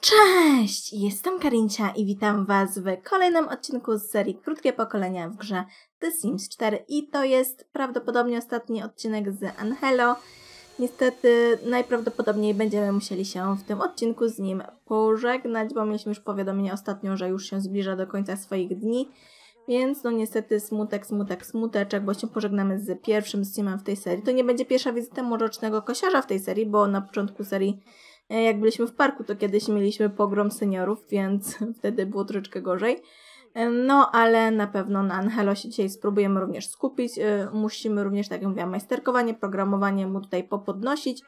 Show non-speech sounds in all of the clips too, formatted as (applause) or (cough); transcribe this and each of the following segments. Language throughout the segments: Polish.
Cześć! Jestem Karincia i witam Was w kolejnym odcinku z serii Krótkie Pokolenia w grze The Sims 4 i to jest prawdopodobnie ostatni odcinek z Angelo. Niestety najprawdopodobniej będziemy musieli się w tym odcinku z nim pożegnać, bo mieliśmy już powiadomienie ostatnio, że już się zbliża do końca swoich dni. Więc no niestety smutek, smutek, smuteczek, bo się pożegnamy z pierwszym Simem w tej serii. To nie będzie pierwsza wizyta mrocznego kosiarza w tej serii, bo na początku serii E, jak byliśmy w parku, to kiedyś mieliśmy pogrom seniorów, więc (laughs) wtedy było troszeczkę gorzej. E, no, ale na pewno na Angelo się dzisiaj spróbujemy również skupić. E, musimy również, tak jak mówiłam, majsterkowanie, programowanie mu tutaj popodnosić,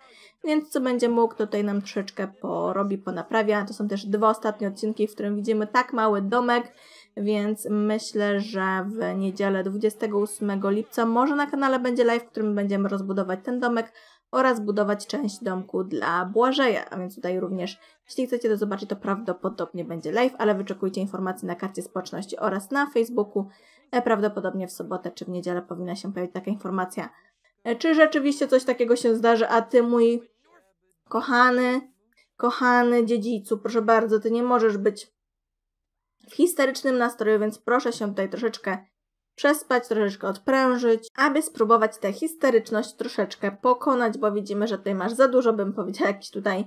więc co będzie mógł, to tutaj nam troszeczkę porobi, ponaprawia. To są też dwa ostatnie odcinki, w którym widzimy tak mały domek, więc myślę, że w niedzielę 28 lipca może na kanale będzie live, w którym będziemy rozbudować ten domek, oraz budować część domku dla Błażeja, a więc tutaj również, jeśli chcecie to zobaczyć, to prawdopodobnie będzie live, ale wyczekujcie informacji na karcie społeczności oraz na Facebooku. E, prawdopodobnie w sobotę czy w niedzielę powinna się pojawić taka informacja, e, czy rzeczywiście coś takiego się zdarzy, a ty mój kochany, kochany dziedzicu, proszę bardzo, ty nie możesz być w historycznym nastroju, więc proszę się tutaj troszeczkę przespać, troszeczkę odprężyć, aby spróbować tę historyczność troszeczkę pokonać, bo widzimy, że tutaj masz za dużo, bym powiedziała, jakichś tutaj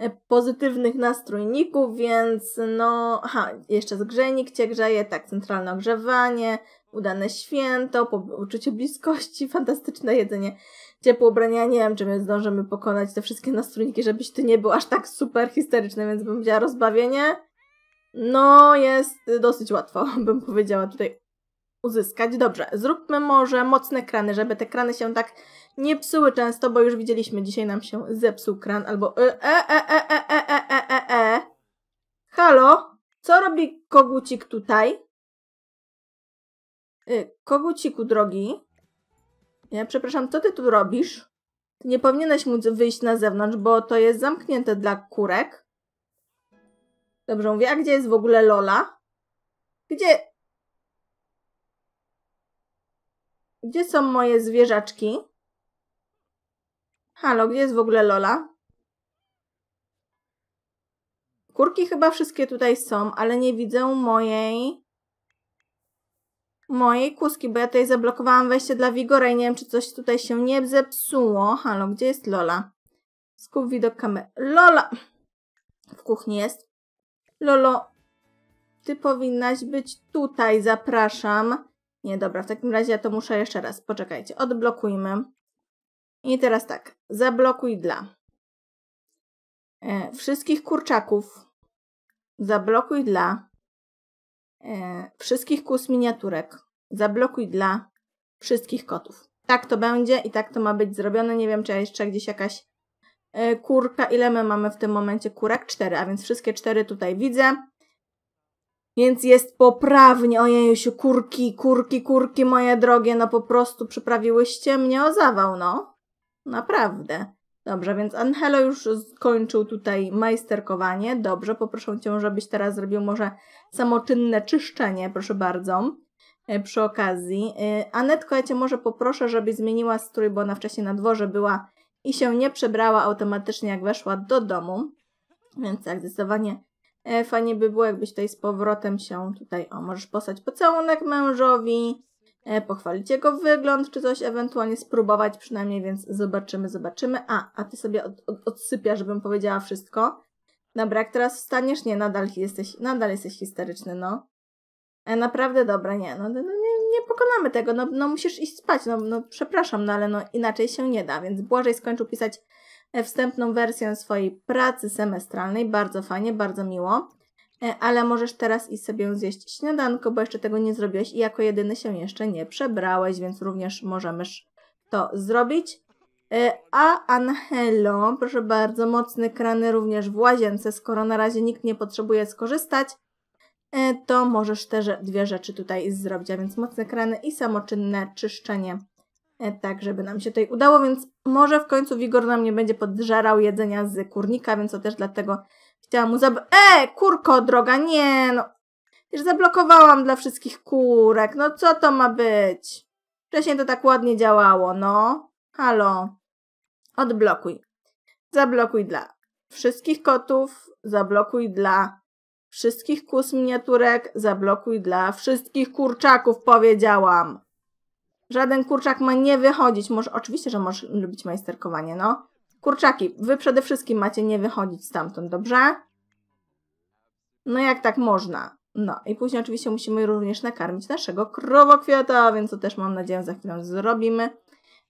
e, pozytywnych nastrójników, więc no, aha, jeszcze zgrzejnik Cię grzeje, tak, centralne ogrzewanie, udane święto, uczucie bliskości, (laughs) fantastyczne jedzenie, ciepłe ubrania, nie wiem, czy my zdążymy pokonać te wszystkie nastrójniki, żebyś Ty nie był aż tak super histeryczny, więc bym powiedziała rozbawienie, no, jest dosyć łatwo, (laughs) bym powiedziała tutaj uzyskać. Dobrze, zróbmy może mocne krany, żeby te krany się tak nie psuły często, bo już widzieliśmy, dzisiaj nam się zepsuł kran albo e e e e e e e e e e Halo? Co robi kogucik tutaj? koguciku drogi. Ja przepraszam, co ty tu robisz? Ty nie powinieneś móc wyjść na zewnątrz, bo to jest zamknięte dla kurek. Dobrze, mówię, a gdzie jest w ogóle Lola? Gdzie, Gdzie są moje zwierzaczki? Halo, gdzie jest w ogóle Lola? Kurki chyba wszystkie tutaj są, ale nie widzę mojej... Mojej kuski, bo ja tutaj zablokowałam wejście dla Wigora i nie wiem, czy coś tutaj się nie zepsuło. Halo, gdzie jest Lola? Skup widok kamery. Lola! W kuchni jest. Lolo, ty powinnaś być tutaj, zapraszam. Nie, dobra, w takim razie ja to muszę jeszcze raz. Poczekajcie, odblokujmy. I teraz tak, zablokuj dla e, wszystkich kurczaków, zablokuj dla e, wszystkich kus miniaturek, zablokuj dla wszystkich kotów. Tak to będzie i tak to ma być zrobione. Nie wiem, czy jeszcze gdzieś jakaś e, kurka. Ile my mamy w tym momencie kurek? Cztery, a więc wszystkie cztery tutaj widzę więc jest poprawnie. Ojejusiu, kurki, kurki, kurki moje drogie, no po prostu przyprawiłyście mnie o zawał, no. Naprawdę. Dobrze, więc Angelo już skończył tutaj majsterkowanie. Dobrze, poproszę Cię, żebyś teraz zrobił może samoczynne czyszczenie, proszę bardzo. E, przy okazji. E, Anetko, ja Cię może poproszę, żebyś zmieniła strój, bo ona wcześniej na dworze była i się nie przebrała automatycznie, jak weszła do domu. Więc tak, zdecydowanie E, fajnie by było, jakbyś tutaj z powrotem się tutaj, o, możesz posłać pocałunek mężowi, e, pochwalić jego wygląd czy coś, ewentualnie spróbować przynajmniej, więc zobaczymy, zobaczymy. A, a ty sobie od, od, odsypiasz, żebym powiedziała wszystko. Dobra, jak teraz wstaniesz? Nie, nadal jesteś, nadal jesteś historyczny no. E, naprawdę, dobra, nie, no, no, no nie, nie, pokonamy tego, no, no musisz iść spać, no, no przepraszam, no ale no inaczej się nie da, więc Błażej skończył pisać E, wstępną wersję swojej pracy semestralnej. Bardzo fajnie, bardzo miło. E, ale możesz teraz i sobie zjeść śniadanko, bo jeszcze tego nie zrobiłeś i jako jedyny się jeszcze nie przebrałeś, więc również możemy to zrobić. E, a Angelo, proszę bardzo, mocne krany również w łazience, skoro na razie nikt nie potrzebuje skorzystać, to możesz te dwie rzeczy tutaj zrobić, a więc mocne krany i samoczynne czyszczenie E, tak żeby nam się tutaj udało, więc może w końcu Wigor nam nie będzie podżerał jedzenia z kurnika, więc to też dlatego chciałam mu zab... E, kurko droga, nie no. Już zablokowałam dla wszystkich kurek, no co to ma być? Wcześniej to tak ładnie działało, no. Halo. Odblokuj. Zablokuj dla wszystkich kotów, zablokuj dla wszystkich kus miniaturek, zablokuj dla wszystkich kurczaków, powiedziałam. Żaden kurczak ma nie wychodzić. Może, oczywiście, że możesz lubić majsterkowanie, no. Kurczaki, wy przede wszystkim macie nie wychodzić stamtąd, dobrze? No jak tak można? No i później oczywiście musimy również nakarmić naszego krowokwiata, więc to też mam nadzieję za chwilę zrobimy,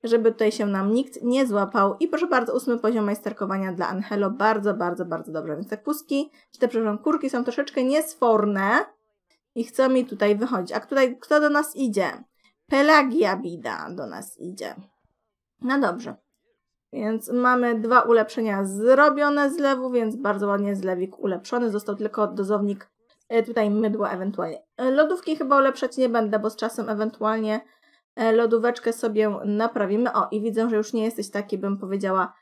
żeby tutaj się nam nikt nie złapał. I proszę bardzo, ósmy poziom majsterkowania dla Angelo, bardzo, bardzo, bardzo dobrze. Więc te kuski, czy te, przepraszam, kurki są troszeczkę niesforne i chcą mi tutaj wychodzić. A tutaj kto do nas idzie? Pelagia Bida do nas idzie. No dobrze. Więc mamy dwa ulepszenia zrobione z lewu, więc bardzo ładnie zlewik ulepszony. Został tylko dozownik e, tutaj mydła ewentualnie. E, lodówki chyba ulepszać nie będę, bo z czasem ewentualnie e, lodóweczkę sobie naprawimy. O, i widzę, że już nie jesteś taki, bym powiedziała,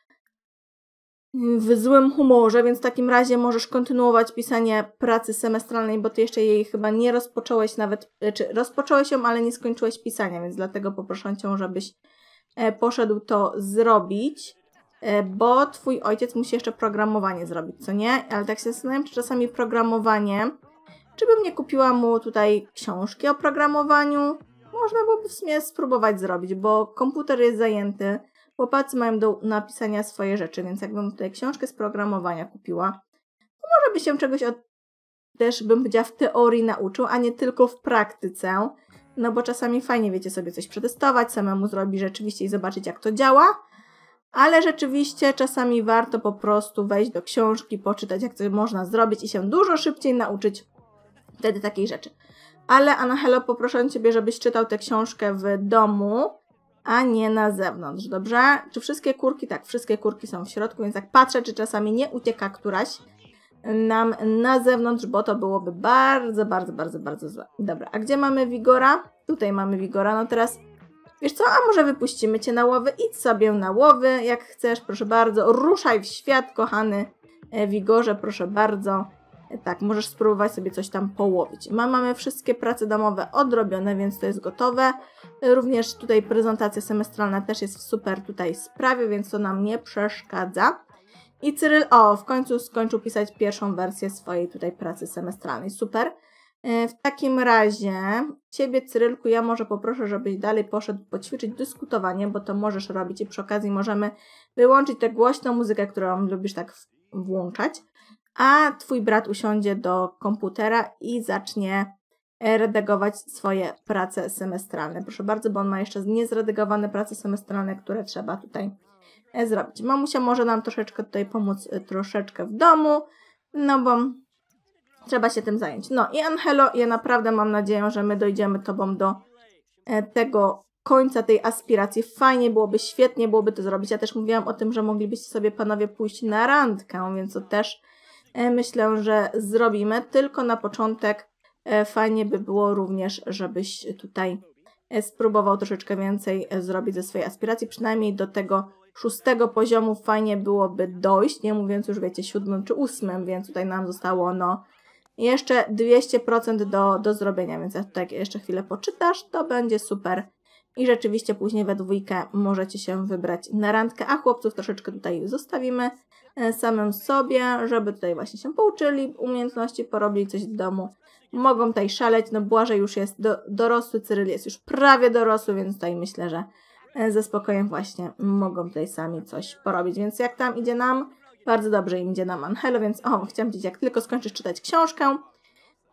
w złym humorze, więc w takim razie możesz kontynuować pisanie pracy semestralnej, bo ty jeszcze jej chyba nie rozpocząłeś nawet, czy rozpocząłeś ją, ale nie skończyłeś pisania, więc dlatego poproszę cię, żebyś e, poszedł to zrobić, e, bo twój ojciec musi jeszcze programowanie zrobić, co nie? Ale tak się zastanawiam, czy czasami programowanie, czy bym nie kupiła mu tutaj książki o programowaniu? Można byłoby w sumie spróbować zrobić, bo komputer jest zajęty, Chłopacy mają do napisania swoje rzeczy, więc jakbym tutaj książkę z programowania kupiła, to może by się czegoś od... też bym powiedziała w teorii nauczył, a nie tylko w praktyce. No bo czasami fajnie wiecie sobie coś przetestować, samemu zrobić rzeczywiście i zobaczyć jak to działa, ale rzeczywiście czasami warto po prostu wejść do książki, poczytać jak to można zrobić i się dużo szybciej nauczyć wtedy takiej rzeczy. Ale Anahelo, poproszę Ciebie, żebyś czytał tę książkę w domu, a nie na zewnątrz, dobrze? Czy wszystkie kurki? Tak, wszystkie kurki są w środku, więc jak patrzę, czy czasami nie ucieka któraś nam na zewnątrz, bo to byłoby bardzo, bardzo, bardzo, bardzo złe. Dobra, a gdzie mamy wigora? Tutaj mamy wigora, no teraz wiesz co, a może wypuścimy cię na łowy? Idź sobie na łowy, jak chcesz, proszę bardzo, ruszaj w świat, kochany e, wigorze, proszę bardzo. Tak, możesz spróbować sobie coś tam połowić. mamy wszystkie prace domowe odrobione, więc to jest gotowe. Również tutaj prezentacja semestralna też jest w super tutaj sprawie, więc to nam nie przeszkadza. I Cyryl, o, w końcu skończył pisać pierwszą wersję swojej tutaj pracy semestralnej. Super. E, w takim razie Ciebie, Cyrylku, ja może poproszę, żebyś dalej poszedł poćwiczyć dyskutowanie, bo to możesz robić i przy okazji możemy wyłączyć tę głośną muzykę, którą lubisz tak włączać a twój brat usiądzie do komputera i zacznie redagować swoje prace semestralne. Proszę bardzo, bo on ma jeszcze niezredagowane prace semestralne, które trzeba tutaj e, zrobić. Mamusia może nam troszeczkę tutaj pomóc, e, troszeczkę w domu, no bo trzeba się tym zająć. No i Angelo, ja naprawdę mam nadzieję, że my dojdziemy Tobą do e, tego końca tej aspiracji. Fajnie byłoby, świetnie byłoby to zrobić. Ja też mówiłam o tym, że moglibyście sobie panowie pójść na randkę, więc to też E, myślę, że zrobimy, tylko na początek e, fajnie by było również, żebyś tutaj e, spróbował troszeczkę więcej zrobić ze swojej aspiracji, przynajmniej do tego szóstego poziomu fajnie byłoby dojść, nie mówiąc już wiecie siódmym czy ósmym, więc tutaj nam zostało no jeszcze 200% do, do zrobienia, więc jak tutaj jeszcze chwilę poczytasz, to będzie super i rzeczywiście później we dwójkę możecie się wybrać na randkę, a chłopców troszeczkę tutaj zostawimy e, samym sobie, żeby tutaj właśnie się pouczyli umiejętności, porobili coś w domu. Mogą tutaj szaleć, no Błażej już jest do, dorosły, Cyryl jest już prawie dorosły, więc tutaj myślę, że e, ze spokojem właśnie mogą tutaj sami coś porobić. Więc jak tam idzie nam? Bardzo dobrze im idzie nam Angelo, więc o, chciałam powiedzieć, jak tylko skończysz czytać książkę,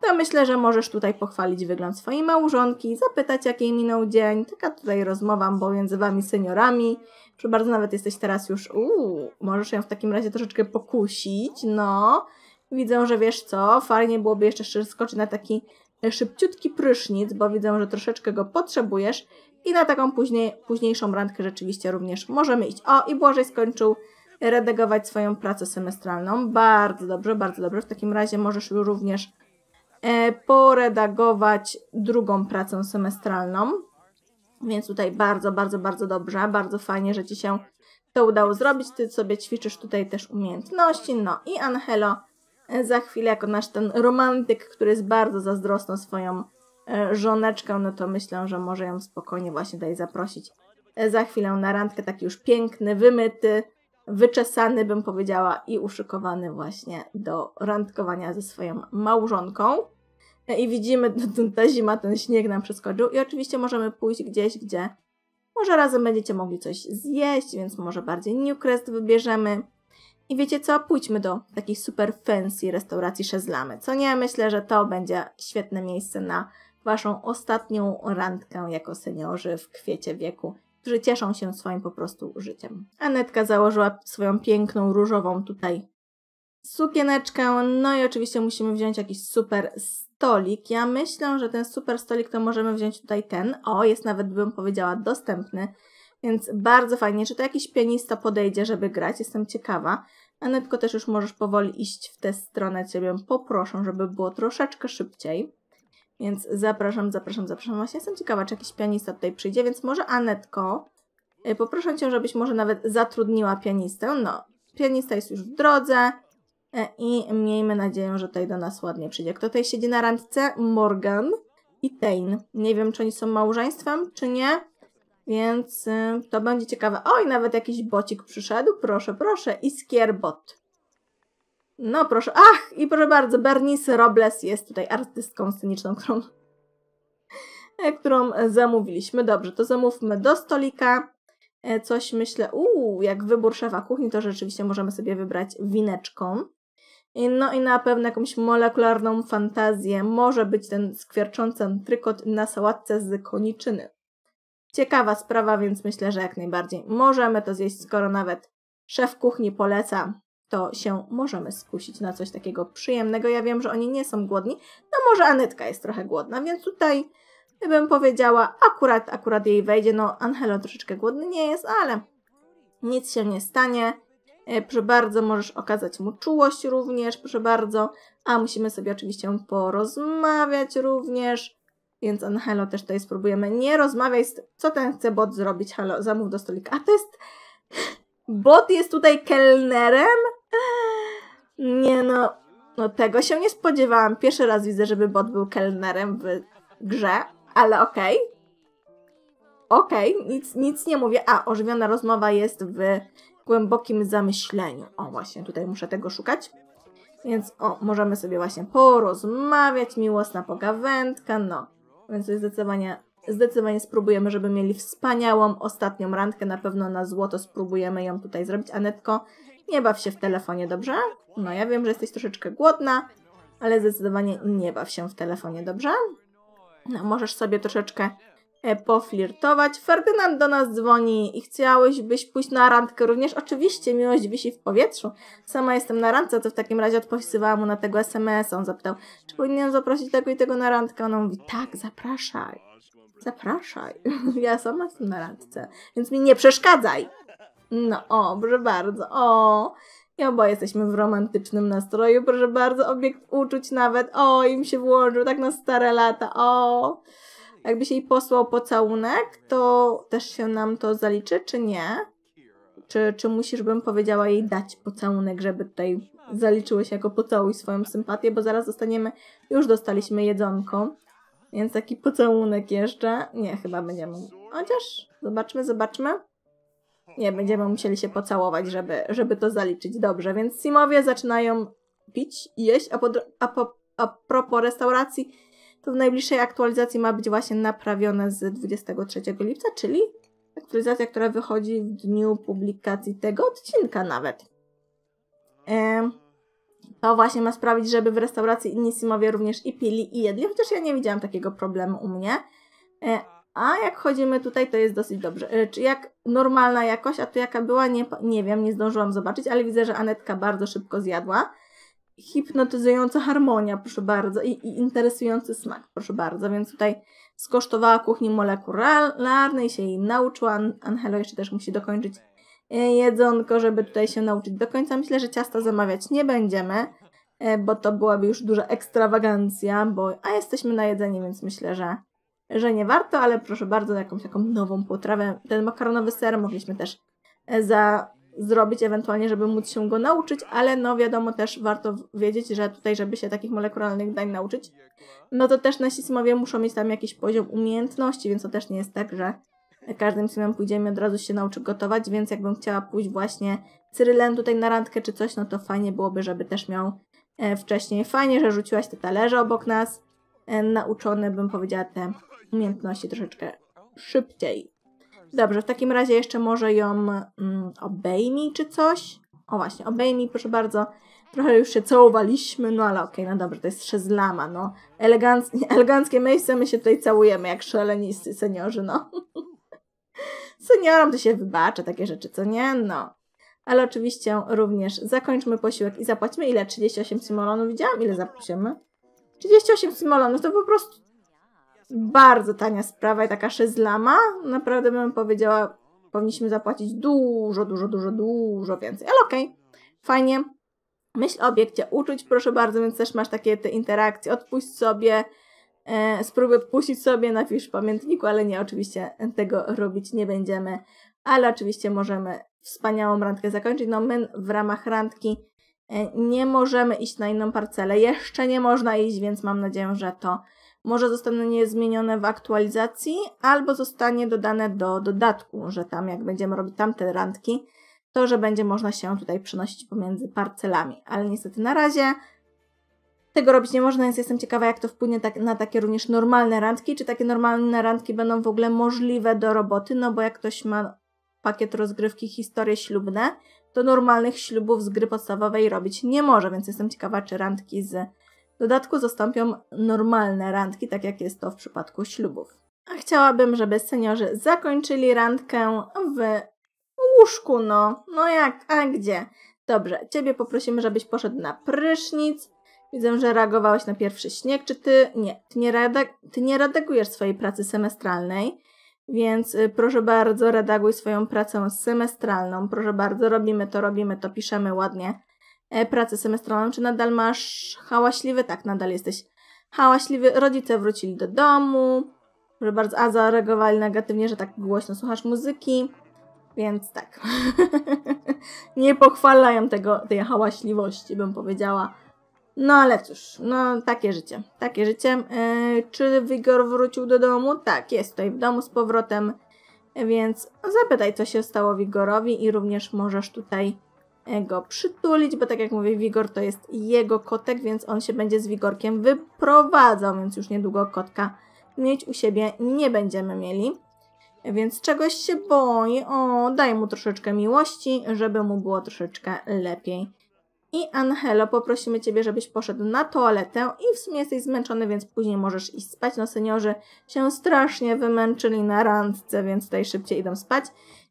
to no, myślę, że możesz tutaj pochwalić wygląd swojej małżonki, zapytać, jakiej minął dzień. Taka tutaj rozmowa pomiędzy wami seniorami. Czy bardzo nawet jesteś teraz już, uuu, możesz ją w takim razie troszeczkę pokusić, no. Widzę, że wiesz co, fajnie byłoby jeszcze skoczyć na taki szybciutki prysznic, bo widzę, że troszeczkę go potrzebujesz i na taką później, późniejszą randkę rzeczywiście również możemy iść. O, i Błażej skończył redagować swoją pracę semestralną. Bardzo dobrze, bardzo dobrze. W takim razie możesz również E, poredagować drugą pracę semestralną. Więc tutaj bardzo, bardzo, bardzo dobrze, bardzo fajnie, że Ci się to udało zrobić. Ty sobie ćwiczysz tutaj też umiejętności. No i Angelo e, za chwilę, jako nasz ten romantyk, który jest bardzo zazdrosny swoją e, żoneczkę, no to myślę, że może ją spokojnie właśnie tutaj zaprosić za chwilę na randkę, taki już piękny, wymyty, wyczesany, bym powiedziała, i uszykowany właśnie do randkowania ze swoją małżonką. I widzimy, (laughs) ta zima, ten śnieg nam przeskoczył i oczywiście możemy pójść gdzieś, gdzie może razem będziecie mogli coś zjeść, więc może bardziej Newcrest wybierzemy. I wiecie co? Pójdźmy do takiej super fancy restauracji Szezlamy, co nie? Myślę, że to będzie świetne miejsce na Waszą ostatnią randkę jako seniorzy w kwiecie wieku którzy cieszą się swoim po prostu życiem. Anetka założyła swoją piękną, różową tutaj sukieneczkę, no i oczywiście musimy wziąć jakiś super stolik. Ja myślę, że ten super stolik to możemy wziąć tutaj ten. O, jest nawet, bym powiedziała, dostępny. Więc bardzo fajnie. Czy to jakiś pianista podejdzie, żeby grać? Jestem ciekawa. Anetko, też już możesz powoli iść w tę stronę. Ciebie poproszę, żeby było troszeczkę szybciej. Więc zapraszam, zapraszam, zapraszam. Właśnie jestem ciekawa, czy jakiś pianista tutaj przyjdzie, więc może Anetko, e, poproszę Cię, żebyś może nawet zatrudniła pianistę. No, pianista jest już w drodze e, i miejmy nadzieję, że tutaj do nas ładnie przyjdzie. Kto tutaj siedzi na randce? Morgan i Tain. Nie wiem, czy oni są małżeństwem, czy nie, więc e, to będzie ciekawe. Oj, nawet jakiś bocik przyszedł, proszę, proszę, i skierbot. No proszę, ach i proszę bardzo, Bernice Robles jest tutaj artystką sceniczną, (laughs) którą, e, którą zamówiliśmy. Dobrze, to zamówmy do stolika e, coś, myślę, uuu, jak wybór szefa kuchni, to rzeczywiście możemy sobie wybrać wineczką. No i na pewno jakąś molekularną fantazję może być ten skwierczący trykot na sałatce z koniczyny. Ciekawa sprawa, więc myślę, że jak najbardziej możemy to zjeść, skoro nawet szef kuchni poleca to się możemy skusić na coś takiego przyjemnego. Ja wiem, że oni nie są głodni. No może Anetka jest trochę głodna, więc tutaj bym powiedziała, akurat, akurat jej wejdzie. No Angelo troszeczkę głodny nie jest, ale nic się nie stanie. E, proszę bardzo, możesz okazać mu czułość również, proszę bardzo. A musimy sobie oczywiście porozmawiać również. Więc Angelo też tutaj spróbujemy. Nie rozmawiaj, co ten chce bot zrobić, halo, zamów do stolika. A to jest... (laughs) Bot jest tutaj kelnerem? no, no tego się nie spodziewałam. Pierwszy raz widzę, żeby bot był kelnerem w grze, ale okej. Okay. Okej, okay, nic, nic nie mówię. A, ożywiona rozmowa jest w głębokim zamyśleniu. O, właśnie, tutaj muszę tego szukać. Więc o, możemy sobie właśnie porozmawiać, miłosna pogawędka, no. Więc zdecydowanie, zdecydowanie spróbujemy, żeby mieli wspaniałą ostatnią randkę. Na pewno na złoto spróbujemy ją tutaj zrobić. Anetko, nie baw się w telefonie, dobrze? No ja wiem, że jesteś troszeczkę głodna, ale zdecydowanie nie baw się w telefonie, dobrze? No, możesz sobie troszeczkę e, poflirtować. Ferdynand do nas dzwoni i chciałeś byś pójść na randkę również. Oczywiście, miłość wisi w powietrzu. Sama jestem na randce, to w takim razie odpisywała mu na tego SMS-a. On zapytał, czy powinienem zaprosić tego i tego na randkę. Ona mówi, tak, zapraszaj. Zapraszaj. (laughs) Ja sama jestem na randce, więc mi nie przeszkadzaj. No o, proszę bardzo, o. I oboje jesteśmy w romantycznym nastroju, proszę bardzo, obiekt uczuć nawet, o, im się włączył, tak na stare lata, o. Jakby się jej posłał pocałunek, to też się nam to zaliczy, czy nie? Czy, czy musisz, bym powiedziała jej dać pocałunek, żeby tutaj zaliczyło się jako pocałuj swoją sympatię, bo zaraz dostaniemy, już dostaliśmy jedzonko, więc taki pocałunek jeszcze. Nie, chyba będziemy, chociaż zobaczmy, zobaczmy nie będziemy musieli się pocałować, żeby, żeby to zaliczyć dobrze. Więc Simowie zaczynają pić i jeść, a, po, a, po, a propos restauracji, to w najbliższej aktualizacji ma być właśnie naprawione z 23 lipca, czyli aktualizacja, która wychodzi w dniu publikacji tego odcinka nawet. E, to właśnie ma sprawić, żeby w restauracji inni Simowie również i pili i jedli, chociaż ja nie widziałam takiego problemu u mnie. E, a jak chodzimy tutaj, to jest dosyć dobrze. E, czy jak normalna jakość, a tu jaka była, nie, nie wiem, nie zdążyłam zobaczyć, ale widzę, że Anetka bardzo szybko zjadła. Hipnotyzująca harmonia, proszę bardzo, i, i interesujący smak, proszę bardzo. Więc tutaj skosztowała kuchni molekularnej, się jej nauczyła. Angelo jeszcze też musi dokończyć e, jedzonko, żeby tutaj się nauczyć do końca. Myślę, że ciasta zamawiać nie będziemy, e, bo to byłaby już duża ekstrawagancja, bo, a jesteśmy na jedzenie, więc myślę, że że nie warto, ale proszę bardzo, jakąś taką nową potrawę. Ten makaronowy ser mogliśmy też e, za zrobić ewentualnie, żeby móc się go nauczyć, ale no wiadomo też warto wiedzieć, że tutaj, żeby się takich molekularnych dań nauczyć, no to też nasi smowie muszą mieć tam jakiś poziom umiejętności, więc to też nie jest tak, że każdym sumem pójdziemy od razu się nauczy gotować, więc jakbym chciała pójść właśnie cyrylen tutaj na randkę czy coś, no to fajnie byłoby, żeby też miał e, wcześniej. Fajnie, że rzuciłaś te talerze obok nas, e, nauczone bym powiedziała te umiejętności troszeczkę szybciej. Dobrze, w takim razie jeszcze może ją mm, obejmij czy coś? O właśnie, obejmij, proszę bardzo. Trochę już się całowaliśmy, no ale okej, okay, no dobrze, to jest szezlama, no. Eleganc (laughs) eleganckie miejsce, my się tutaj całujemy jak szaleni seniorzy, no. (laughs) Seniorom to się wybacza takie rzeczy, co nie? No. Ale oczywiście również zakończmy posiłek i zapłacimy ile? 38 simolonów Widziałam ile zapłacimy? 38 simolonów. to po prostu bardzo tania sprawa i taka szeslama Naprawdę bym powiedziała, powinniśmy zapłacić dużo, dużo, dużo, dużo więcej. Ale okej, okay. fajnie. Myśl o obiekcie uczuć, proszę bardzo, więc też masz takie te interakcje. Odpuść sobie, e, spróbuj odpuścić sobie na fisz pamiętniku, ale nie, oczywiście tego robić nie będziemy. Ale oczywiście możemy wspaniałą randkę zakończyć. No my w ramach randki e, nie możemy iść na inną parcelę. Jeszcze nie można iść, więc mam nadzieję, że to może zostanie zmienione w aktualizacji albo zostanie dodane do dodatku, że tam jak będziemy robić tamte randki, to że będzie można się tutaj przenosić pomiędzy parcelami. Ale niestety na razie tego robić nie można, więc jestem ciekawa, jak to wpłynie tak, na takie również normalne randki, czy takie normalne randki będą w ogóle możliwe do roboty, no bo jak ktoś ma pakiet rozgrywki historie ślubne, to normalnych ślubów z gry podstawowej robić nie może, więc jestem ciekawa, czy randki z dodatku zastąpią normalne randki, tak jak jest to w przypadku ślubów. A chciałabym, żeby seniorzy zakończyli randkę w łóżku, no. No jak, a gdzie? Dobrze, ciebie poprosimy, żebyś poszedł na prysznic. Widzę, że reagowałeś na pierwszy śnieg. Czy ty... Nie, ty nie, redag- ty nie redagujesz swojej pracy semestralnej. Więc y, proszę bardzo, redaguj swoją pracę semestralną. Proszę bardzo, robimy to, robimy to, piszemy ładnie E, pracę semestralną? Czy nadal masz hałaśliwy? Tak, nadal jesteś hałaśliwy. Rodzice wrócili do domu, że bardzo a zareagowali negatywnie, że tak głośno słuchasz muzyki. Więc tak. (laughs) nie pochwalają tego, tej hałaśliwości, bym powiedziała. No ale cóż, no takie życie. Takie życie. Yy, czy Wigor wrócił do domu? Tak, jest tutaj w domu z powrotem. Więc zapytaj, co się stało Wigorowi i również możesz tutaj go przytulić, bo tak jak mówię, Wigor to jest jego kotek, więc on się będzie z Wigorkiem wyprowadzał, więc już niedługo kotka mieć u siebie nie będziemy mieli. Więc czegoś się boi, o, daj mu troszeczkę miłości, żeby mu było troszeczkę lepiej. I Angelo, poprosimy Ciebie, żebyś poszedł na toaletę i w sumie jesteś zmęczony, więc później możesz iść spać. No seniorzy się strasznie wymęczyli na randce, więc tutaj szybciej idą spać.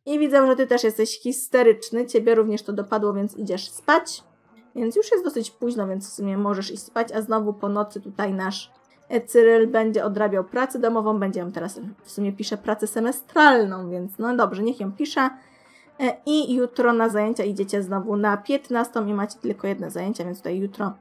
I widzę, że ty też jesteś histeryczny, ciebie również to dopadło, więc idziesz spać. Więc już jest dosyć późno, więc w sumie możesz iść spać, a znowu po nocy tutaj nasz Cyryl będzie odrabiał pracę domową, będzie ją teraz, w sumie pisze pracę semestralną, więc no dobrze, niech ją pisze. E, I jutro na zajęcia idziecie znowu na 15 i macie tylko jedne zajęcia, więc tutaj jutro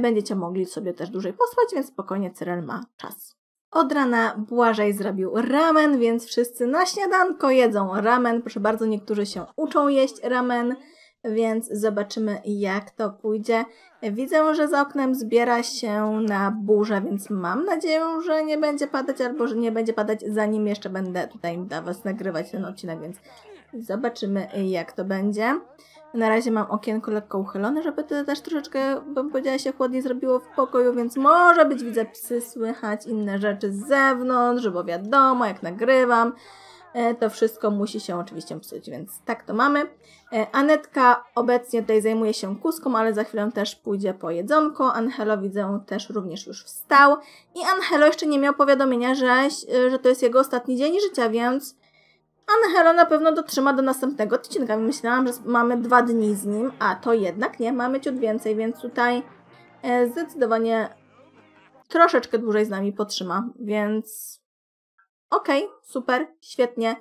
będziecie mogli sobie też dłużej posłać, więc spokojnie Cyryl ma czas. Od rana Błażej zrobił ramen, więc wszyscy na śniadanko jedzą ramen. Proszę bardzo, niektórzy się uczą jeść ramen, więc zobaczymy jak to pójdzie. Widzę, że za oknem zbiera się na burzę, więc mam nadzieję, że nie będzie padać albo że nie będzie padać zanim jeszcze będę tutaj dla Was nagrywać ten odcinek, więc zobaczymy jak to będzie. Na razie mam okienko lekko uchylone, żeby to też troszeczkę, bym powiedziała, się chłodniej zrobiło w pokoju, więc może być, widzę psy, słychać inne rzeczy z zewnątrz, bo wiadomo, jak nagrywam, e, to wszystko musi się oczywiście psuć, więc tak to mamy. E, Anetka obecnie tutaj zajmuje się kuską, ale za chwilę też pójdzie po jedzonko. Angelo widzę też również już wstał. I Angelo jeszcze nie miał powiadomienia, że, e, że to jest jego ostatni dzień życia, więc Anahela na pewno dotrzyma do następnego odcinka. Myślałam, że mamy dwa dni z nim, a to jednak nie, mamy ciut więcej, więc tutaj e, zdecydowanie troszeczkę dłużej z nami potrzyma, więc okej, okay, super, świetnie.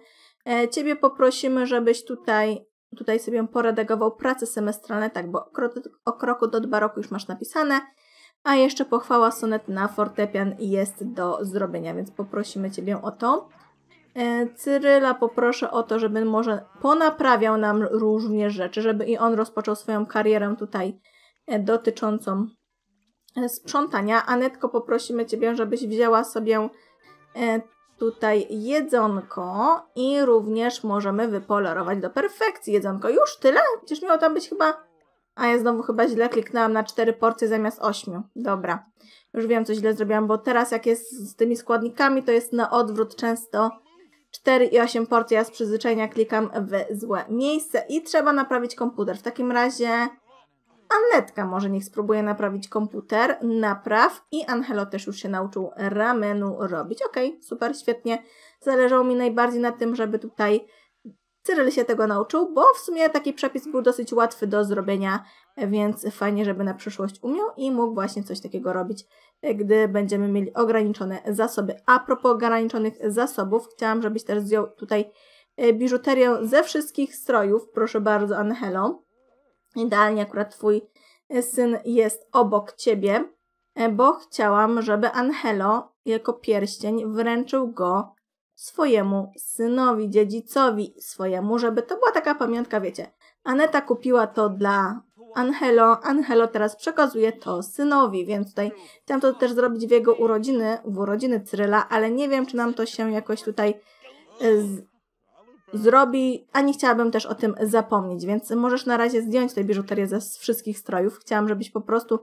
E, ciebie poprosimy, żebyś tutaj, tutaj sobie poredagował prace semestralne, tak, bo o kroku do dwa roku już masz napisane, a jeszcze pochwała sonet na fortepian jest do zrobienia, więc poprosimy Ciebie o to. E, Cyryla poproszę o to, żeby może ponaprawiał nam również rzeczy, żeby i on rozpoczął swoją karierę tutaj e, dotyczącą e, sprzątania. Anetko, poprosimy Ciebie, żebyś wzięła sobie tutaj jedzonko i również możemy wypolerować do perfekcji jedzonko. Już tyle? Przecież miało tam być chyba... A ja znowu chyba źle kliknęłam na cztery porcje zamiast ośmiu. Dobra, już wiem, co źle zrobiłam, bo teraz jak jest z tymi składnikami, to jest na odwrót często 4 8 port. Ja z przyzwyczajenia klikam w złe miejsce i trzeba naprawić komputer. W takim razie Annetka może niech spróbuje naprawić komputer. Napraw. I Angelo też już się nauczył ramenu robić. Ok, super, świetnie. Zależało mi najbardziej na tym, żeby tutaj Cyril się tego nauczył, bo w sumie taki przepis był dosyć łatwy do zrobienia, więc fajnie, żeby na przyszłość umiał i mógł właśnie coś takiego robić gdy będziemy mieli ograniczone zasoby. A propos ograniczonych zasobów, chciałam, żebyś też zdjął tutaj e, biżuterię ze wszystkich strojów. Proszę bardzo, Angelo. Idealnie akurat Twój e, syn jest obok Ciebie, e, bo chciałam, żeby Angelo jako pierścień wręczył go swojemu synowi, dziedzicowi swojemu, żeby to była taka pamiątka, wiecie. Aneta kupiła to dla Angelo. Angelo teraz przekazuje to synowi, więc tutaj chciałam to też zrobić w jego urodziny, w urodziny Cyryla, ale nie wiem, czy nam to się jakoś tutaj e, zrobi, ani chciałabym też o tym zapomnieć, więc możesz na razie zdjąć tę biżuterię ze wszystkich strojów. Chciałam, żebyś po prostu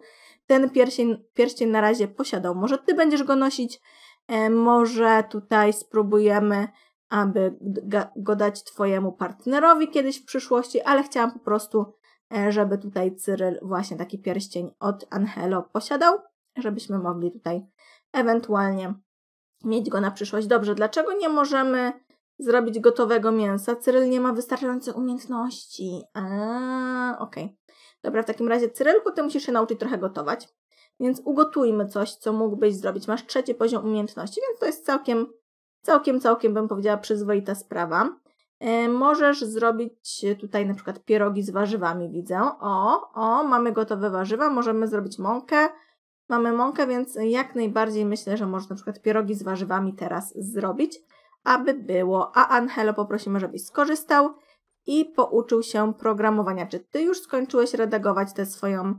ten pierścień, pierścień na razie posiadał. Może ty będziesz go nosić, e, może tutaj spróbujemy, aby go dać twojemu partnerowi kiedyś w przyszłości, ale chciałam po prostu E, żeby tutaj Cyryl właśnie taki pierścień od Angelo posiadał, żebyśmy mogli tutaj ewentualnie mieć go na przyszłość. Dobrze, dlaczego nie możemy zrobić gotowego mięsa? Cyryl nie ma wystarczającej umiejętności. okej. Okay. Dobra, w takim razie Cyrylku, ty musisz się nauczyć trochę gotować. Więc ugotujmy coś, co mógłbyś zrobić. Masz trzeci poziom umiejętności, więc to jest całkiem, całkiem, całkiem bym powiedziała przyzwoita sprawa. E, możesz zrobić e, tutaj na przykład pierogi z warzywami, widzę. O, o, mamy gotowe warzywa, możemy zrobić mąkę. Mamy mąkę, więc jak najbardziej myślę, że można na przykład pierogi z warzywami teraz zrobić, aby było. A Angelo poprosimy, żebyś skorzystał i pouczył się programowania. Czy Ty już skończyłeś redagować tę swoją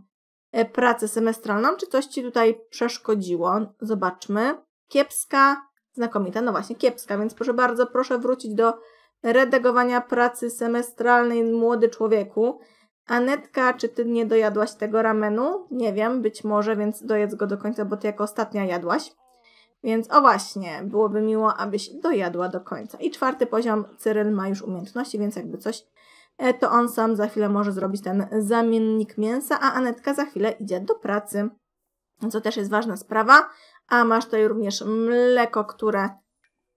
e, pracę semestralną, czy coś Ci tutaj przeszkodziło? Zobaczmy. Kiepska, znakomita, no właśnie, kiepska, więc proszę bardzo, proszę wrócić do redagowania pracy semestralnej Młody Człowieku. Anetka, czy ty nie dojadłaś tego ramenu? Nie wiem, być może, więc dojedz go do końca, bo ty jako ostatnia jadłaś. Więc o właśnie, byłoby miło, abyś dojadła do końca. I czwarty poziom, Cyryl ma już umiejętności, więc jakby coś, e, to on sam za chwilę może zrobić ten zamiennik mięsa, a Anetka za chwilę idzie do pracy, co też jest ważna sprawa. A masz tutaj również mleko, które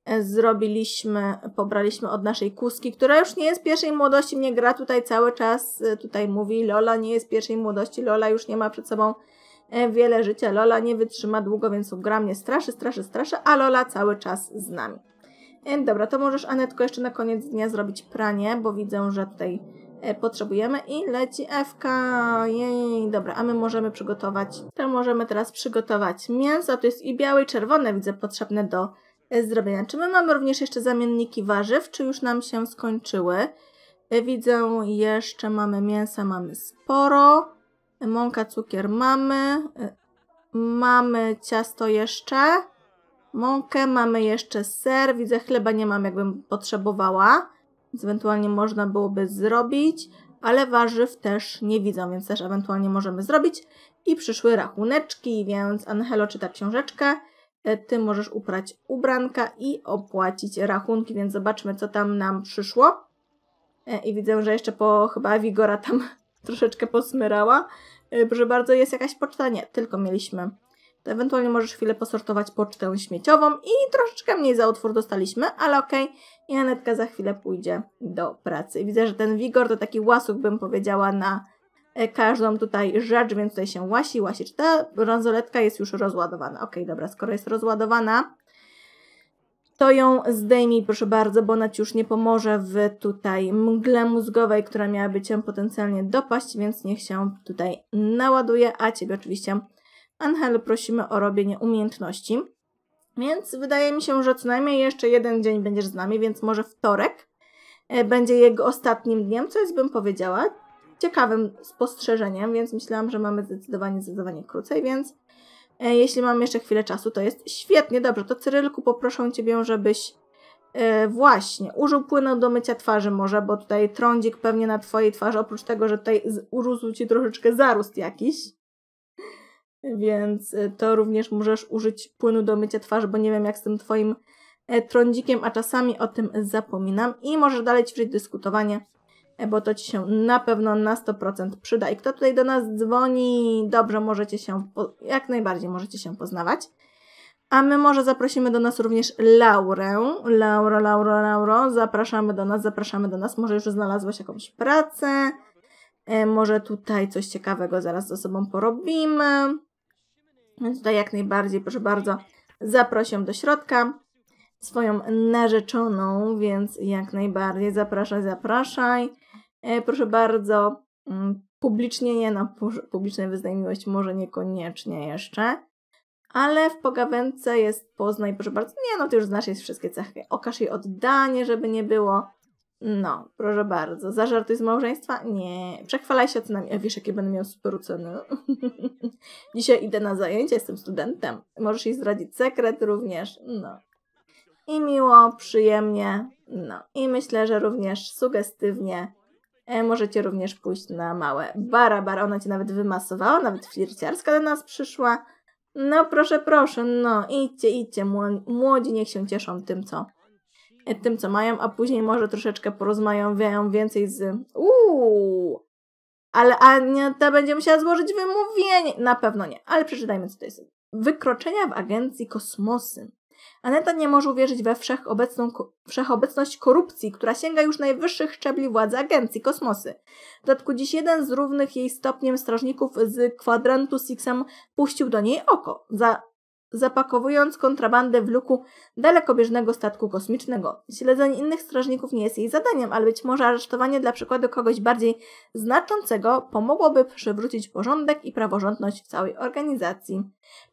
E, zrobiliśmy, pobraliśmy od naszej kuski, która już nie jest pierwszej młodości, mnie gra tutaj cały czas, e, tutaj mówi Lola nie jest pierwszej młodości, Lola już nie ma przed sobą e, wiele życia, Lola nie wytrzyma długo, więc gra mnie straszy, straszy, straszy, a Lola cały czas z nami. Dobra, to możesz Anetko jeszcze na koniec dnia zrobić pranie, bo widzę, że tutaj potrzebujemy i leci Fk. Jej, dobra, a my możemy przygotować, to możemy teraz przygotować mięso, to jest i białe i czerwone widzę potrzebne do E, zrobienia. Czy my mamy również jeszcze zamienniki warzyw, czy już nam się skończyły? E, widzę, jeszcze mamy mięsa, mamy sporo. E, mąka, cukier mamy. Mamy ciasto jeszcze. Mąkę, mamy jeszcze ser. Widzę, chleba nie mam, jakbym potrzebowała. Więc ewentualnie można byłoby zrobić. Ale warzyw też nie widzę, więc też ewentualnie możemy zrobić. I przyszły rachuneczki, więc Angelo czyta książeczkę. E, ty możesz uprać ubranka i opłacić rachunki, więc zobaczmy, co tam nam przyszło. E, I widzę, że jeszcze po chyba Wigora tam (laughs) troszeczkę posmyrała. E, proszę bardzo, jest jakaś poczta? Nie, tylko mieliśmy. To ewentualnie możesz chwilę posortować pocztę śmieciową i troszeczkę mniej za otwór dostaliśmy, ale okej. Okay. I Anetka za chwilę pójdzie do pracy. Widzę, że ten Wigor to taki łasuk, bym powiedziała, na E, każdą tutaj rzecz, więc tutaj się łasi, łasi. Czy ta bransoletka jest już rozładowana? Ok, dobra, skoro jest rozładowana, to ją zdejmij, proszę bardzo, bo ona Ci już nie pomoże w tutaj mgle mózgowej, która miałaby Cię potencjalnie dopaść, więc niech się tutaj naładuje, a Ciebie oczywiście, Angel, prosimy o robienie umiejętności. Więc wydaje mi się, że co najmniej jeszcze jeden dzień będziesz z nami, więc może wtorek e, będzie jego ostatnim dniem, co jest, bym powiedziała, ciekawym spostrzeżeniem, więc myślałam, że mamy zdecydowanie, zdecydowanie krócej, więc e, jeśli mam jeszcze chwilę czasu, to jest świetnie. Dobrze, to Cyrylku poproszę Ciebie, żebyś e, właśnie użył płynu do mycia twarzy może, bo tutaj trądzik pewnie na Twojej twarzy, oprócz tego, że tutaj urósł Ci troszeczkę zarost jakiś, więc e, to również możesz użyć płynu do mycia twarzy, bo nie wiem jak z tym Twoim e, trądzikiem, a czasami o tym zapominam i możesz dalej ćwiczyć dyskutowanie E, bo to Ci się na pewno na 100% przyda. I kto tutaj do nas dzwoni, dobrze możecie się, jak najbardziej możecie się poznawać. A my może zaprosimy do nas również Laurę. Lauro, Lauro, Lauro, zapraszamy do nas, zapraszamy do nas. Może już znalazłaś jakąś pracę, e, może tutaj coś ciekawego zaraz ze sobą porobimy. Więc tutaj jak najbardziej, proszę bardzo, zaprosię do środka swoją narzeczoną, więc jak najbardziej zapraszaj, zapraszaj. E, proszę bardzo, mm, publicznie nie, na no, (laughs) publicznej wyznajmiłość może niekoniecznie jeszcze, ale w pogawędce jest poznaj, proszę bardzo, nie no, ty już znasz jej wszystkie cechy, okaż jej oddanie, żeby nie było, no, proszę bardzo, zażartuj z małżeństwa? Nie, przechwalaj się cenami, a e, wiesz jakie będę miał super ceny? (laughs) Dzisiaj idę na zajęcia, jestem studentem, możesz jej zdradzić sekret również, no. I miło, przyjemnie, no i myślę, że również sugestywnie E, możecie również pójść na małe. Barabar, ona cię nawet wymasowała, nawet flirciarska do nas przyszła. No proszę, proszę, no idźcie, idźcie, młodzi niech się cieszą tym, co e, tym, co mają, a później może troszeczkę porozmawiają więcej z... Uuu! Ale Ania ta będzie musiała złożyć wymówienie. Na pewno nie, ale przeczytajmy, co to jest. Wykroczenia w agencji kosmosy. Aneta nie może uwierzyć we wszechobecną, wszechobecność korupcji, która sięga już najwyższych szczebli władzy agencji kosmosy. W dodatku dziś jeden z równych jej stopniem strażników z kwadrantu Sixem puścił do niej oko, za, zapakowując kontrabandę w luku dalekobieżnego statku kosmicznego. Śledzenie innych strażników nie jest jej zadaniem, ale być może aresztowanie dla przykładu kogoś bardziej znaczącego pomogłoby przywrócić porządek i praworządność w całej organizacji.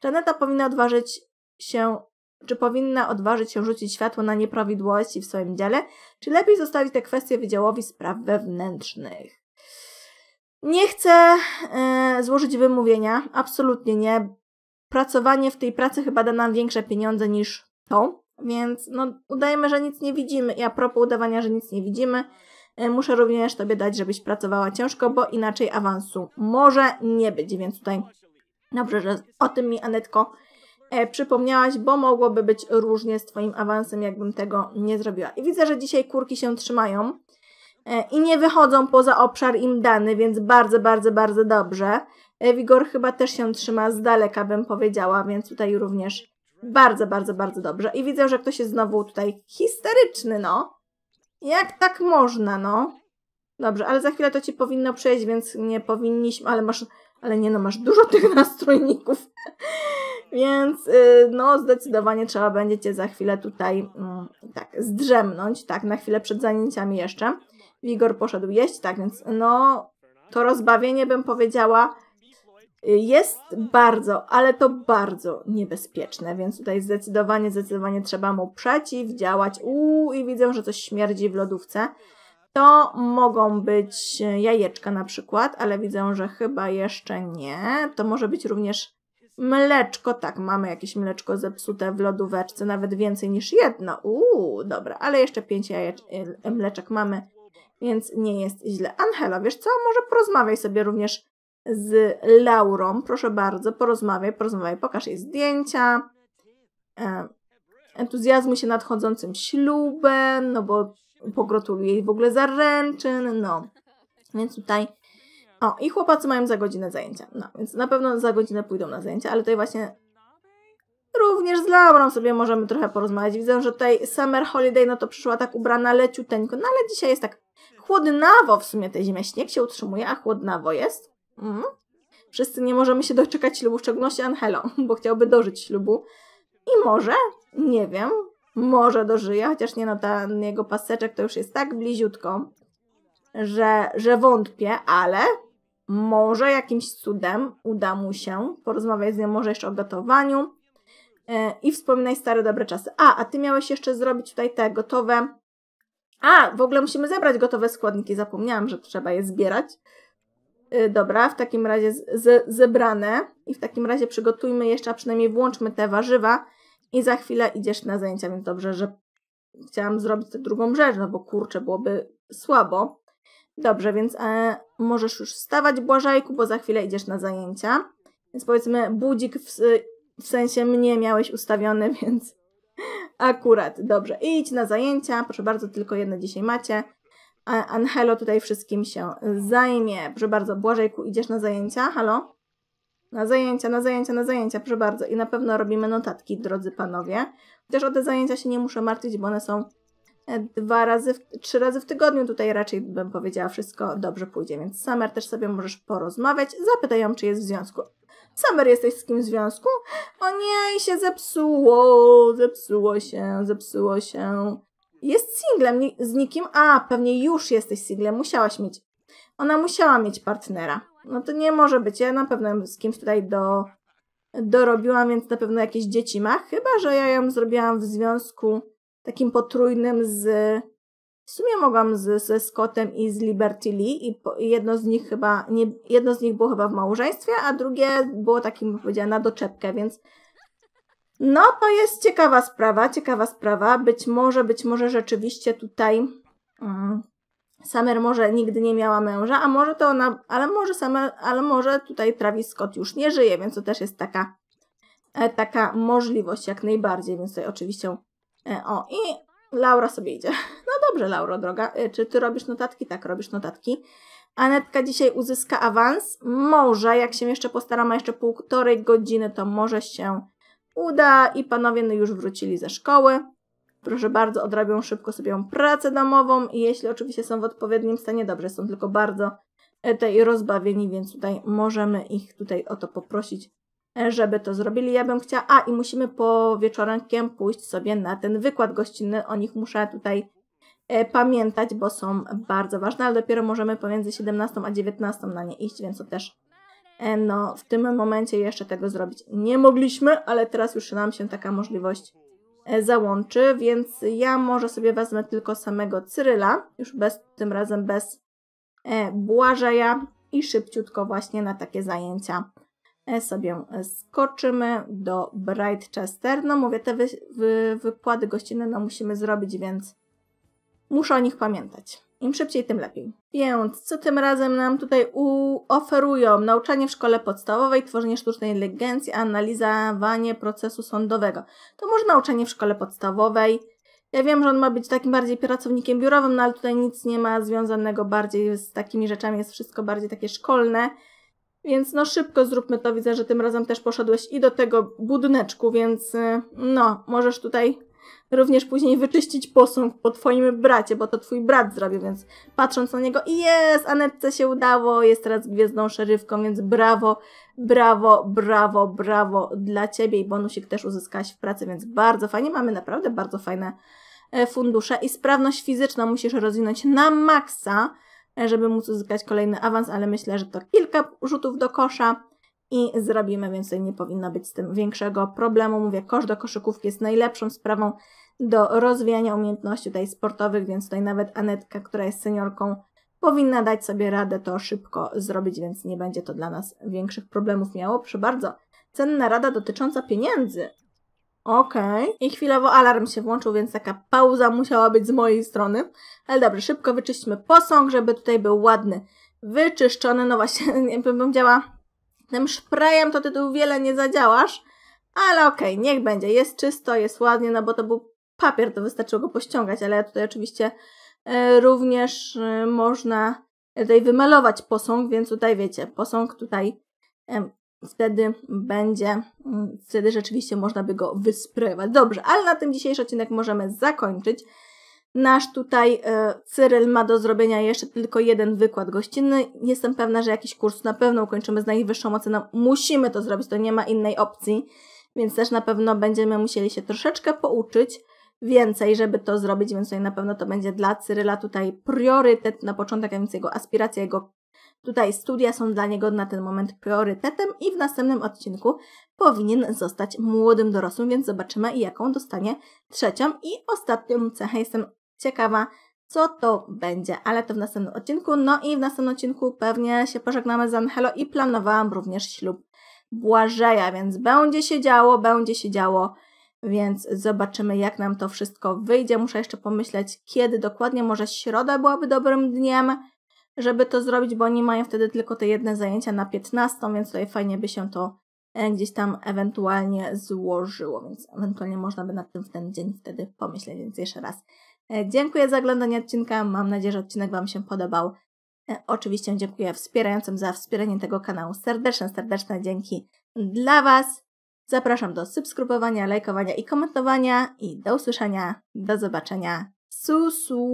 Aneta powinna odważyć się czy powinna odważyć się rzucić światło na nieprawidłowości w swoim dziale, czy lepiej zostawić tę kwestię Wydziałowi Spraw Wewnętrznych. Nie chcę y, złożyć wymówienia, absolutnie nie. Pracowanie w tej pracy chyba da nam większe pieniądze niż to, więc no, udajemy, że nic nie widzimy. I a propos udawania, że nic nie widzimy, y, muszę również Tobie dać, żebyś pracowała ciężko, bo inaczej awansu może nie być, więc tutaj dobrze, że o tym mi Anetko E, przypomniałaś, bo mogłoby być różnie z Twoim awansem, jakbym tego nie zrobiła. I widzę, że dzisiaj kurki się trzymają e, i nie wychodzą poza obszar im dany, więc bardzo, bardzo, bardzo dobrze. E, Wigor chyba też się trzyma z daleka, bym powiedziała, więc tutaj również bardzo, bardzo, bardzo dobrze. I widzę, że ktoś jest znowu tutaj histeryczny, no. Jak tak można, no? Dobrze, ale za chwilę to ci powinno przejść, więc nie powinniśmy, ale masz, ale nie no, masz dużo tych (laughs) nastrojników. Więc y, no, zdecydowanie trzeba będzie Cię za chwilę tutaj mm, tak zdrzemnąć, tak, na chwilę przed zajęciami jeszcze. Wigor poszedł jeść, tak, więc no, to rozbawienie bym powiedziała jest bardzo, ale to bardzo niebezpieczne, więc tutaj zdecydowanie, zdecydowanie trzeba mu przeciwdziałać. Uuu, i widzę, że coś śmierdzi w lodówce. To mogą być e, jajeczka na przykład, ale widzę, że chyba jeszcze nie. To może być również Mleczko, tak, mamy jakieś mleczko zepsute w lodóweczce, nawet więcej niż jedno. Uuu, dobra, ale jeszcze pięć jajecz, y, mleczek mamy, więc nie jest źle. Angela, wiesz co, może porozmawiaj sobie również z Laurą, proszę bardzo, porozmawiaj, porozmawiaj, pokaż jej zdjęcia, e, entuzjazmuj się nadchodzącym ślubem, no bo pogratuluję jej w ogóle zaręczyn, no. Więc tutaj o, i chłopacy mają za godzinę zajęcia. No, więc na pewno za godzinę pójdą na zajęcia, ale tutaj właśnie również z Laurą sobie możemy trochę porozmawiać. Widzę, że tutaj Summer Holiday, no to przyszła tak ubrana leciuteńko, no ale dzisiaj jest tak chłodnawo w sumie tej zimie. Śnieg się utrzymuje, a chłodnawo jest. Mm. Wszyscy nie możemy się doczekać ślubu, w szczególności Angelo, bo chciałby dożyć ślubu. I może, nie wiem, może dożyje, chociaż nie no, ten jego paseczek to już jest tak bliziutko, że, że wątpię, ale może jakimś cudem uda mu się porozmawiać z nią, może jeszcze o gotowaniu. E, I wspominaj stare dobre czasy. A, a ty miałeś jeszcze zrobić tutaj te gotowe. A, w ogóle musimy zebrać gotowe składniki. Zapomniałam, że trzeba je zbierać. E, dobra, w takim razie zebrane. I w takim razie przygotujmy jeszcze, a przynajmniej włączmy te warzywa. I za chwilę idziesz na zajęcia, więc dobrze, że chciałam zrobić tę drugą rzecz, no bo kurczę, byłoby słabo. Dobrze, więc e, możesz już wstawać, Błażajku, bo za chwilę idziesz na zajęcia. Więc powiedzmy, budzik w, w sensie mnie miałeś ustawiony, (laughs) więc akurat, dobrze. Idź na zajęcia, proszę bardzo, tylko jedno dzisiaj macie. A Angelo tutaj wszystkim się zajmie. Proszę bardzo, Błażajku, idziesz na zajęcia? Halo? Na zajęcia, na zajęcia, na zajęcia, proszę bardzo. I na pewno robimy notatki, drodzy panowie. Chociaż o te zajęcia się nie muszę martwić, bo one są dwa razy, trzy razy w tygodniu. Tutaj raczej bym powiedziała, wszystko dobrze pójdzie, więc Summer też sobie możesz porozmawiać. Zapytaj ją, czy jest w związku. Summer, jesteś z kim w związku? O nie, się zepsuło, zepsuło się, zepsuło się. Jest singlem, z nikim? A, pewnie już jesteś singlem, musiałaś mieć. Ona musiała mieć partnera. No to nie może być. Ja na pewno z kimś tutaj do, dorobiłam, więc na pewno jakieś dzieci ma. Chyba, że ja ją zrobiłam w związku takim potrójnym z. W sumie mogłam z, ze Scottem i z Liberty Lee i po, jedno z nich chyba, nie, jedno z nich było chyba w małżeństwie, a drugie było takim, bym na doczepkę, więc no to jest ciekawa sprawa, ciekawa sprawa. Być może, być może rzeczywiście tutaj mm, może nigdy nie miała męża, a może to ona, ale może Summer, ale może tutaj Travis Scott już nie żyje, więc to też jest taka, e, taka możliwość jak najbardziej, więc tutaj oczywiście E, o, i Laura sobie idzie. (laughs) No dobrze, Laura droga. E, czy ty robisz notatki? Tak, robisz notatki. Anetka dzisiaj uzyska awans. Może, jak się jeszcze postaram, ma jeszcze półtorej godziny, to może się uda. I panowie no, już wrócili ze szkoły. Proszę bardzo, odrabią szybko sobie pracę domową. I jeśli oczywiście są w odpowiednim stanie, dobrze, są tylko bardzo e, tej rozbawieni, więc tutaj możemy ich tutaj o to poprosić żeby to zrobili. Ja bym chciała, a i musimy po wieczorankiem pójść sobie na ten wykład gościnny. O nich muszę tutaj e, pamiętać, bo są bardzo ważne, ale dopiero możemy pomiędzy 17 a 19 na nie iść, więc to też e, no, w tym momencie jeszcze tego zrobić nie mogliśmy, ale teraz już nam się taka możliwość e, załączy, więc ja może sobie wezmę tylko samego Cyryla, już bez, tym razem bez Błażeja i szybciutko właśnie na takie zajęcia E, sobie e, skoczymy do Brightchester. No mówię, te wy, wy, wykłady gościnne no, musimy zrobić, więc muszę o nich pamiętać. Im szybciej, tym lepiej. Więc co tym razem nam tutaj oferują? Nauczanie w szkole podstawowej, tworzenie sztucznej inteligencji, analizowanie procesu sądowego. To może nauczanie w szkole podstawowej. Ja wiem, że on ma być takim bardziej pracownikiem biurowym, no ale tutaj nic nie ma związanego bardziej z takimi rzeczami, jest wszystko bardziej takie szkolne. Więc no szybko zróbmy to. Widzę, że tym razem też poszedłeś i do tego budyneczku, więc y, no, możesz tutaj również później wyczyścić posąg po twoim bracie, bo to twój brat zrobił, więc patrząc na niego, jest, Anetce się udało, jest teraz gwiazdą szerywką, więc brawo, brawo, brawo, brawo dla ciebie i bonusik też uzyskałaś w pracy, więc bardzo fajnie, mamy naprawdę bardzo fajne e, fundusze i sprawność fizyczną musisz rozwinąć na maksa, żeby móc uzyskać kolejny awans, ale myślę, że to kilka rzutów do kosza i zrobimy, więc tutaj nie powinno być z tym większego problemu. Mówię, kosz do koszykówki jest najlepszą sprawą do rozwijania umiejętności tutaj sportowych, więc tutaj nawet Anetka, która jest seniorką, powinna dać sobie radę to szybko zrobić, więc nie będzie to dla nas większych problemów miało. Proszę bardzo, cenna rada dotycząca pieniędzy. Okej. Okay. I chwilowo alarm się włączył, więc taka pauza musiała być z mojej strony. Ale dobrze, szybko wyczyśćmy posąg, żeby tutaj był ładny, wyczyszczony. No właśnie, (laughs) nie bym działał. tym szprejem to ty tu wiele nie zadziałasz, ale okej, okay, niech będzie. Jest czysto, jest ładnie, no bo to był papier, to wystarczyło go pościągać, ale tutaj oczywiście y, również y, można tutaj wymalować posąg, więc tutaj wiecie, posąg tutaj wtedy będzie, mm, wtedy rzeczywiście można by go wysprywać. Dobrze, ale na tym dzisiejszy odcinek możemy zakończyć. Nasz tutaj e, Cyryl ma do zrobienia jeszcze tylko jeden wykład gościnny. Jestem pewna, że jakiś kurs na pewno ukończymy z najwyższą oceną. No, musimy to zrobić, to nie ma innej opcji, więc też na pewno będziemy musieli się troszeczkę pouczyć więcej, żeby to zrobić, więc tutaj na pewno to będzie dla Cyryla tutaj priorytet na początek, a więc jego aspiracja, jego Tutaj studia są dla niego na ten moment priorytetem i w następnym odcinku powinien zostać młodym dorosłym, więc zobaczymy, jaką dostanie trzecią i ostatnią cechę. Jestem ciekawa, co to będzie, ale to w następnym odcinku. No i w następnym odcinku pewnie się pożegnamy z Angelo i planowałam również ślub Błażeja, więc będzie się działo, będzie się działo, więc zobaczymy, jak nam to wszystko wyjdzie. Muszę jeszcze pomyśleć, kiedy dokładnie, może środa byłaby dobrym dniem żeby to zrobić, bo oni mają wtedy tylko te jedne zajęcia na 15, więc tutaj fajnie by się to e, gdzieś tam ewentualnie złożyło, więc ewentualnie można by nad tym w ten dzień wtedy pomyśleć, więc jeszcze raz e, dziękuję za oglądanie odcinka, mam nadzieję, że odcinek Wam się podobał. E, oczywiście dziękuję wspierającym za wspieranie tego kanału. Serdeczne, serdeczne dzięki dla Was. Zapraszam do subskrybowania, lajkowania i komentowania i do usłyszenia, do zobaczenia. Susu!